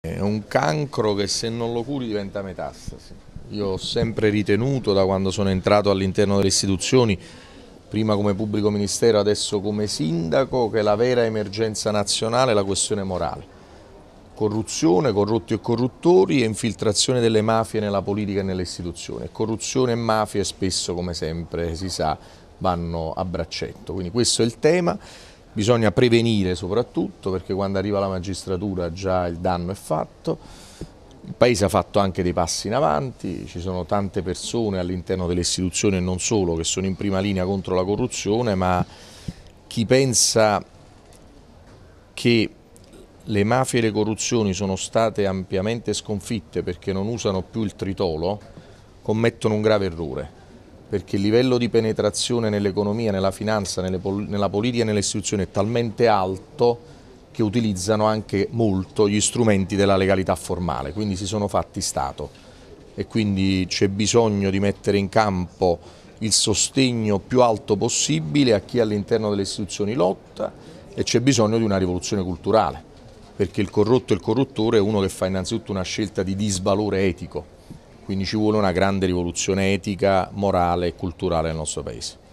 È un cancro che se non lo curi diventa metastasi. Io ho sempre ritenuto da quando sono entrato all'interno delle istituzioni, prima come pubblico ministero, adesso come sindaco, che la vera emergenza nazionale è la questione morale. Corruzione, corrotti e corruttori e infiltrazione delle mafie nella politica e nelle istituzioni. Corruzione e mafie spesso, come sempre si sa, vanno a braccetto. Quindi questo è il tema bisogna prevenire soprattutto perché quando arriva la magistratura già il danno è fatto. Il Paese ha fatto anche dei passi in avanti, ci sono tante persone all'interno delle istituzioni e non solo che sono in prima linea contro la corruzione, ma chi pensa che le mafie e le corruzioni sono state ampiamente sconfitte perché non usano più il tritolo, commettono un grave errore perché il livello di penetrazione nell'economia, nella finanza, pol nella politica e nelle istituzioni è talmente alto che utilizzano anche molto gli strumenti della legalità formale, quindi si sono fatti Stato e quindi c'è bisogno di mettere in campo il sostegno più alto possibile a chi all'interno delle istituzioni lotta e c'è bisogno di una rivoluzione culturale, perché il corrotto e il corruttore è uno che fa innanzitutto una scelta di disvalore etico quindi ci vuole una grande rivoluzione etica, morale e culturale nel nostro Paese.